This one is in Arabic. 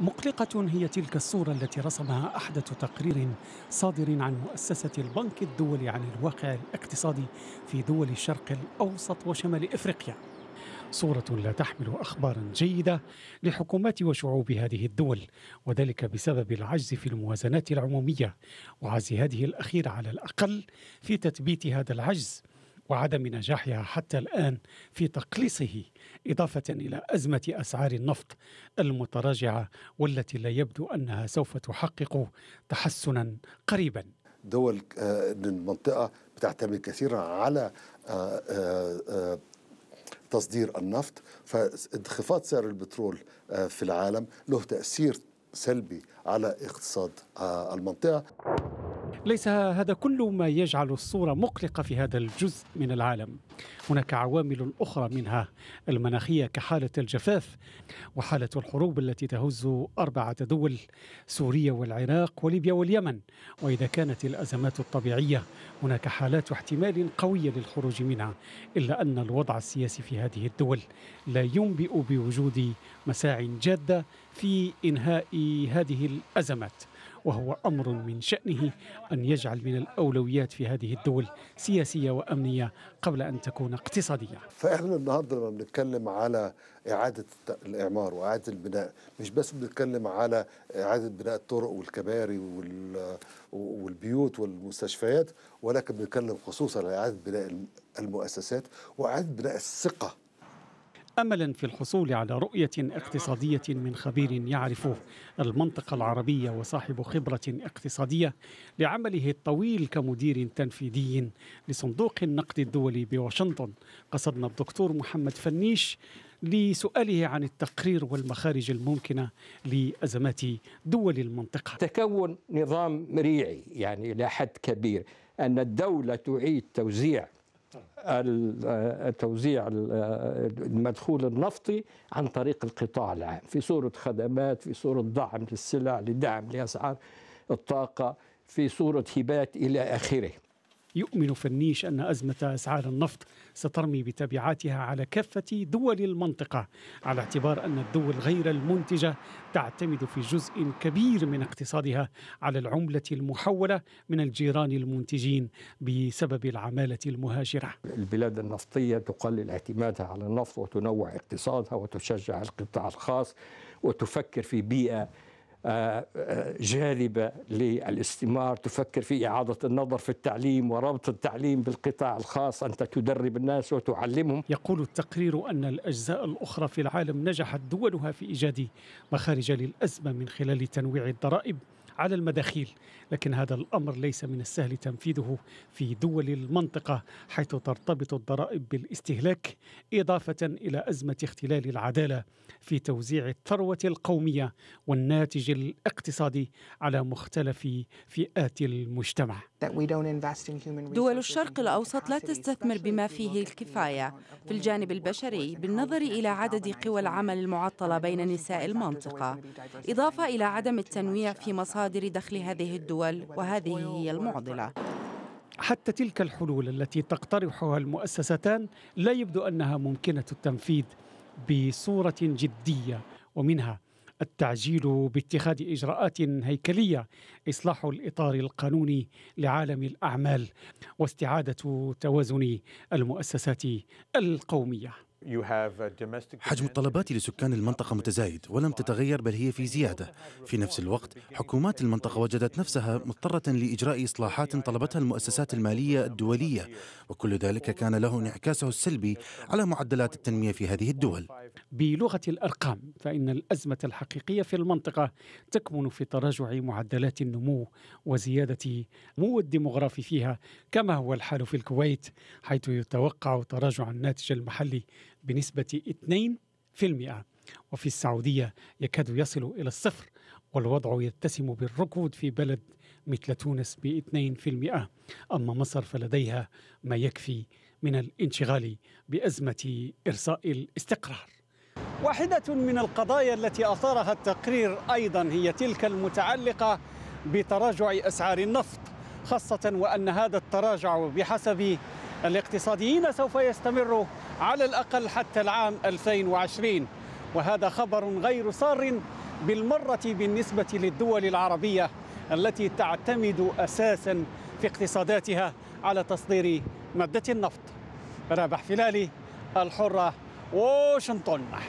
مقلقة هي تلك الصورة التي رسمها أحدث تقرير صادر عن مؤسسة البنك الدولي عن الواقع الاقتصادي في دول الشرق الأوسط وشمال إفريقيا صورة لا تحمل أخبارا جيدة لحكومات وشعوب هذه الدول وذلك بسبب العجز في الموازنات العمومية وعجز هذه الأخيرة على الأقل في تثبيت هذا العجز وعدم نجاحها حتى الآن في تقليصه إضافة إلى أزمة أسعار النفط المتراجعة والتي لا يبدو أنها سوف تحقق تحسنا قريبا دول المنطقة آه، بتعتمد كثيرا على آه، آه، تصدير النفط فانخفاض سعر البترول في العالم له تأثير سلبي على اقتصاد المنطقة ليس هذا كل ما يجعل الصورة مقلقة في هذا الجزء من العالم هناك عوامل أخرى منها المناخية كحالة الجفاف وحالة الحروب التي تهز أربعة دول سوريا والعراق وليبيا واليمن وإذا كانت الأزمات الطبيعية هناك حالات احتمال قوية للخروج منها إلا أن الوضع السياسي في هذه الدول لا ينبئ بوجود مساع جادة في إنهاء هذه الأزمات وهو أمر من شأنه أن يجعل من الأولويات في هذه الدول سياسية وأمنية قبل أن تكون اقتصادية فإحنا النهاردة لما بنتكلم على إعادة الإعمار وإعادة البناء مش بس بنتكلم على إعادة بناء الطرق والكباري والبيوت والمستشفيات ولكن بنتكلم خصوصا على إعادة بناء المؤسسات وإعادة بناء الثقة املا في الحصول على رؤيه اقتصاديه من خبير يعرف المنطقه العربيه وصاحب خبره اقتصاديه لعمله الطويل كمدير تنفيذي لصندوق النقد الدولي بواشنطن قصدنا الدكتور محمد فنيش لسؤاله عن التقرير والمخارج الممكنه لازمات دول المنطقه. تكون نظام ريعي يعني الى حد كبير ان الدوله تعيد توزيع توزيع المدخول النفطي عن طريق القطاع العام في صورة خدمات في صورة دعم للسلع لدعم لأسعار الطاقة في صورة هبات إلى آخره يؤمن فنيش أن أزمة أسعار النفط سترمي بتبعاتها على كافة دول المنطقة على اعتبار أن الدول غير المنتجة تعتمد في جزء كبير من اقتصادها على العملة المحولة من الجيران المنتجين بسبب العمالة المهاجرة البلاد النفطية تقلل اعتمادها على النفط وتنوع اقتصادها وتشجع القطاع الخاص وتفكر في بيئة آه، آه، جاذبة للاستثمار تفكر في إعادة النظر في التعليم وربط التعليم بالقطاع الخاص أنت تدرب الناس وتعلمهم يقول التقرير أن الأجزاء الأخرى في العالم نجحت دولها في إيجاد مخارج للأزمة من خلال تنويع الضرائب على المداخيل لكن هذا الأمر ليس من السهل تنفيذه في دول المنطقة حيث ترتبط الضرائب بالاستهلاك إضافة إلى أزمة اختلال العدالة في توزيع الثروة القومية والناتج الاقتصادي على مختلف فئات المجتمع دول الشرق الأوسط لا تستثمر بما فيه الكفاية في الجانب البشري بالنظر إلى عدد قوى العمل المعطلة بين نساء المنطقة إضافة إلى عدم التنويع في مصادر مصادر دخل هذه الدول وهذه هي المعضلة حتى تلك الحلول التي تقترحها المؤسستان لا يبدو أنها ممكنة التنفيذ بصورة جدية ومنها التعجيل باتخاذ اجراءات هيكليه اصلاح الاطار القانوني لعالم الاعمال واستعاده توازن المؤسسات القوميه حجم الطلبات لسكان المنطقة متزايد ولم تتغير بل هي في زيادة في نفس الوقت حكومات المنطقة وجدت نفسها مضطرة لإجراء إصلاحات طلبتها المؤسسات المالية الدولية وكل ذلك كان له انعكاسه السلبي على معدلات التنمية في هذه الدول بلغة الأرقام فإن الأزمة الحقيقية في المنطقة تكمن في تراجع معدلات النمو وزيادة نمو الديمغرافي فيها كما هو الحال في الكويت حيث يتوقع تراجع الناتج المحلي بنسبة 2% وفي السعودية يكاد يصل إلى الصفر والوضع يتسم بالركود في بلد مثل تونس ب 2% أما مصر فلديها ما يكفي من الانشغال بأزمة إرساء الاستقرار واحدة من القضايا التي أثارها التقرير أيضا هي تلك المتعلقة بتراجع أسعار النفط خاصة وأن هذا التراجع بحسب الاقتصاديين سوف يستمر على الأقل حتى العام 2020 وهذا خبر غير سار بالمرة بالنسبة للدول العربية التي تعتمد أساسا في اقتصاداتها على تصدير مادة النفط رابح فلالي الحرة واشنطن